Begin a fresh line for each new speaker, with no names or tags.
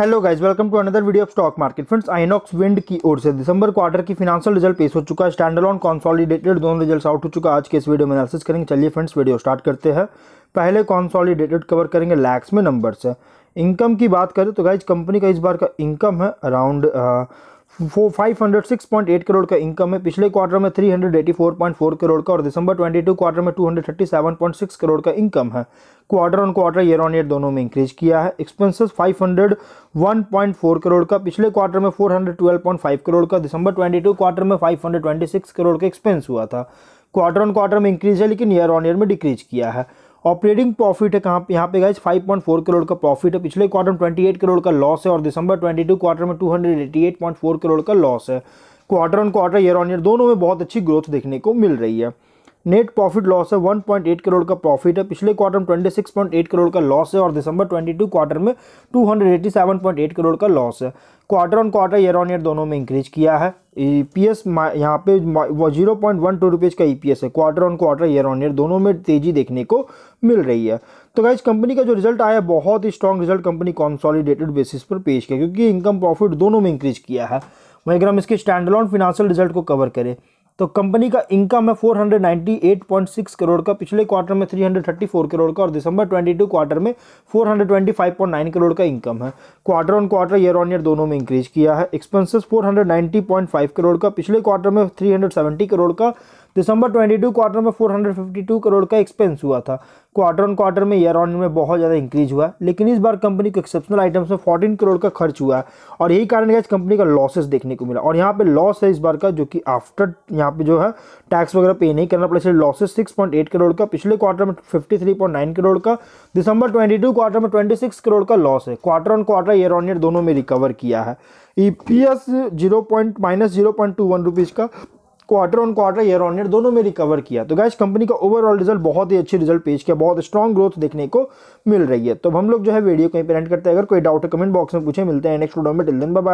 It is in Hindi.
hello guys welcome to another video of stock market friends Inox Wind की ओर से दिसंबर क्वार्टर की फिनेंशियल रिजल्ट पेश हो चुका है स्टैंडर्ड ऑन कॉन्सॉलिडेटेड दोनों रिजल्ट आउट हो चुका आज के इस वीडियो में एनालिसिस करेंगे चलिए फ्रेंड्स वीडियो स्टार्ट करते हैं पहले कॉन्सॉलिडेटेड कवर करेंगे लैक्स में नंबर्स से इनकम की बात करें तो गाइज कंपनी का इस बार का इनकम है अराउंड वो 506.8 करोड़ का इनकम है पिछले क्वार्टर में 384.4 करोड़ का और दिसंबर 22 क्वार्टर में 237.6 करोड़ का इनकम है quarter on quarter year on year दोनों में इंक्रीज किया है एक्सपेंसेस 501.4 करोड़ का पिछले क्वार्टर में 412.5 करोड़ का दिसंबर 22 क्वार्टर में 526 करोड़ का एक्सपेंस हुआ था क्वार्टर ऑन क्वार्टर में इंक्रीज है लेकिन ईयर ऑन ईयर में डिक्रीज किया है ऑपरेटिंग प्रॉफिट है कहाँ यहाँ पे गाइज 5.4 करोड़ का प्रॉफिट है पिछले क्वार्टर में 28 करोड़ का लॉस है और दिसंबर 22 क्वार्टर में 288.4 करोड़ का लॉस है quarter on quarter year on year दोनों में बहुत अच्छी ग्रोथ देखने को मिल रही है नेट प्रॉफिट लॉस है 1.8 करोड़ का प्रॉफिट है पिछले क्वार्टर में 26.8 करोड़ का लॉस है और दिसंबर 22 क्वार्टर में 287.8 करोड़ का लॉस है quarter on quarter year on year दोनों में इंक्रीज किया है ई पी एस यहाँ पे वो zero point one two rupees का ई पी एस है quarter on quarter year on year दोनों में तेज़ी देखने को मिल रही है तो गाइज कंपनी का जो रिजल्ट आया बहुत ही strong result company consolidated basis पर पेश किया क्योंकि इनकम प्रॉफिट दोनों में इंक्रीज किया है वहीं अगर हम इसके स्टैंडलॉन फिनेंशियल रिजल्ट को कवर करें तो कंपनी का इनकम है 498.6 करोड़ का पिछले क्वार्टर में 334 करोड़ का और दिसंबर 22 क्वार्टर में 425.9 करोड़ का इनकम है quarter on quarter year on year दोनों में इंक्रीज किया है एक्सपेंसेस 490.5 करोड़ का पिछले क्वार्टर में 370 करोड़ का दिसंबर 22 क्वार्टर में 452 करोड़ का एक्सपेंस हुआ था क्वार्टर ऑन क्वार्टर में ईयर ऑन में बहुत ज़्यादा इंक्रीज हुआ लेकिन इस बार कंपनी को एक्सेप्शनल आइटम्स में फोर्टीन करोड़ का खर्च हुआ और यही कारण है कंपनी का लॉसेस देखने को मिला और यहाँ पे लॉस है इस बार का जो कि आफ्टर यहाँ पे जो है टैक्स वगैरह पे नहीं करना पड़ा इसलिए लॉसेस 6.8 करोड़ का पिछले क्वार्टर में फिफ्टी करोड़ का दिसंबर ट्वेंटी क्वार्टर में ट्वेंटी करोड़ का लॉस है quarter on quarter year on year दोनों में रिकवर किया है E P S zero point minus zero point two one rupees का quarter on quarter year on year दोनों में रिकवर किया तो गैस कंपनी का ओवरऑल रिजल्ट बहुत ही अच्छी रिजल्ट पेश किया बहुत स्ट्रॉन्ग ग्रोथ देखने को मिल रही है तो हम लोग जो है वीडियो कहीं पर एंड करते हैं अगर कोई डाउट कमेंट बॉक्स में पूछे मिलते हैं नेक्स्ट वीडियो में टिल दिन बाय